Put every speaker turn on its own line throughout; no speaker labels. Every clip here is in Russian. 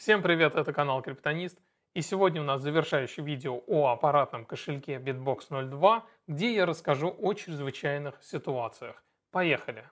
Всем привет, это канал Криптонист. И сегодня у нас завершающее видео о аппаратном кошельке Bitbox 02, где я расскажу о чрезвычайных ситуациях. Поехали!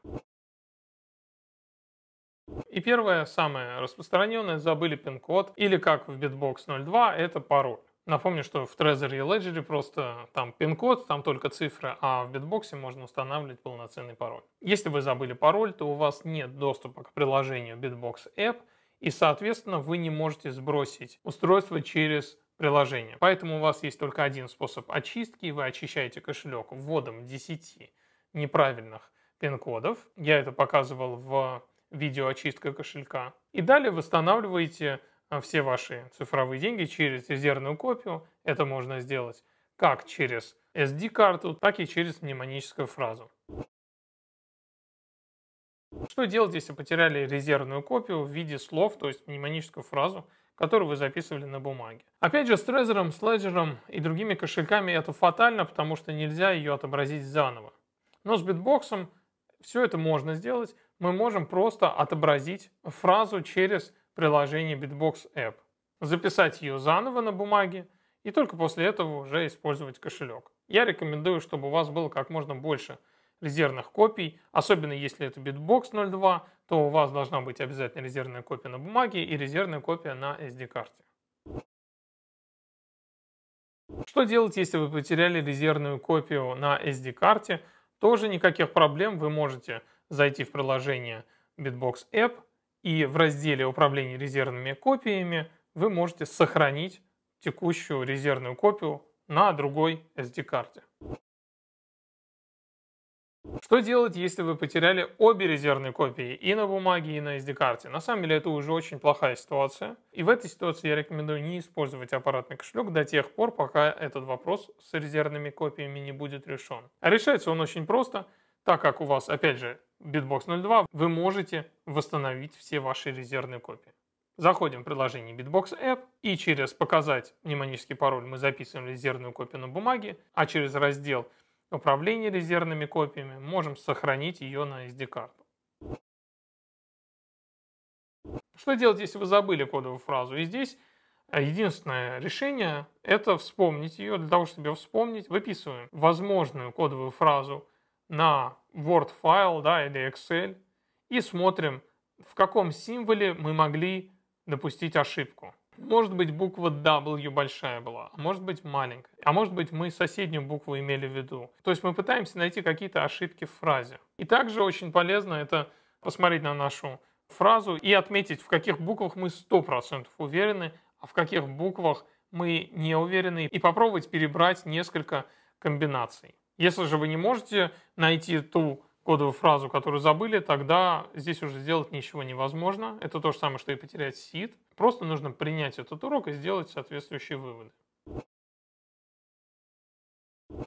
И первое, самое распространенное, забыли пин-код, или как в Bitbox 02, это пароль. Напомню, что в Trezor и Ledger просто там пин-код, там только цифры, а в битбоксе можно устанавливать полноценный пароль. Если вы забыли пароль, то у вас нет доступа к приложению Bitbox App – и, соответственно, вы не можете сбросить устройство через приложение. Поэтому у вас есть только один способ очистки. Вы очищаете кошелек вводом 10 неправильных пин-кодов. Я это показывал в видео очистка кошелька. И далее восстанавливаете э, все ваши цифровые деньги через резервную копию. Это можно сделать как через SD-карту, так и через мнемоническую фразу. Что делать, если потеряли резервную копию в виде слов, то есть мнемоническую фразу, которую вы записывали на бумаге? Опять же, с трезером, с леджером и другими кошельками это фатально, потому что нельзя ее отобразить заново. Но с битбоксом все это можно сделать. Мы можем просто отобразить фразу через приложение Bitbox App, записать ее заново на бумаге и только после этого уже использовать кошелек. Я рекомендую, чтобы у вас было как можно больше – резервных копий, особенно если это Bitbox 02, то у вас должна быть обязательно резервная копия на бумаге и резервная копия на SD-карте. Что делать, если вы потеряли резервную копию на SD-карте? Тоже никаких проблем, вы можете зайти в приложение Bitbox App и в разделе управления резервными копиями» вы можете сохранить текущую резервную копию на другой SD-карте. Что делать, если вы потеряли обе резервные копии и на бумаге, и на SD-карте? На самом деле это уже очень плохая ситуация. И в этой ситуации я рекомендую не использовать аппаратный кошелек до тех пор, пока этот вопрос с резервными копиями не будет решен. решается он очень просто, так как у вас, опять же, Bitbox 02, вы можете восстановить все ваши резервные копии. Заходим в приложение Bitbox App и через «Показать мнемонический пароль» мы записываем резервную копию на бумаге, а через раздел управление резервными копиями, можем сохранить ее на SD-карту. Что делать, если вы забыли кодовую фразу? И здесь э, единственное решение – это вспомнить ее. Для того, чтобы ее вспомнить, выписываем возможную кодовую фразу на Word-файл да, или Excel и смотрим, в каком символе мы могли допустить ошибку. Может быть, буква W большая была, а может быть, маленькая. А может быть, мы соседнюю букву имели в виду. То есть мы пытаемся найти какие-то ошибки в фразе. И также очень полезно это посмотреть на нашу фразу и отметить, в каких буквах мы 100% уверены, а в каких буквах мы не уверены, и попробовать перебрать несколько комбинаций. Если же вы не можете найти ту кодовую фразу, которую забыли, тогда здесь уже сделать ничего невозможно. Это то же самое, что и потерять сид. Просто нужно принять этот урок и сделать соответствующие выводы.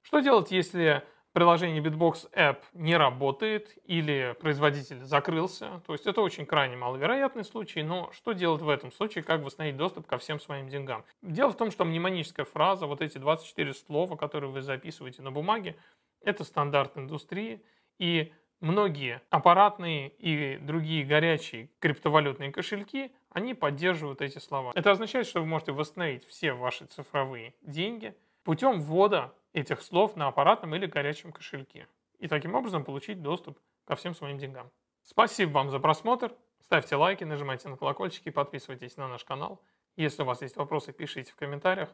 Что делать, если приложение Bitbox App не работает или производитель закрылся? То есть это очень крайне маловероятный случай, но что делать в этом случае, как восстановить доступ ко всем своим деньгам? Дело в том, что мнемоническая фраза, вот эти 24 слова, которые вы записываете на бумаге, это стандарт индустрии, и многие аппаратные и другие горячие криптовалютные кошельки, они поддерживают эти слова. Это означает, что вы можете восстановить все ваши цифровые деньги путем ввода этих слов на аппаратном или горячем кошельке и таким образом получить доступ ко всем своим деньгам. Спасибо вам за просмотр. Ставьте лайки, нажимайте на колокольчики, подписывайтесь на наш канал. Если у вас есть вопросы, пишите в комментариях.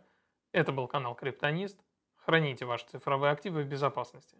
Это был канал Криптонист. Храните ваши цифровые активы в безопасности.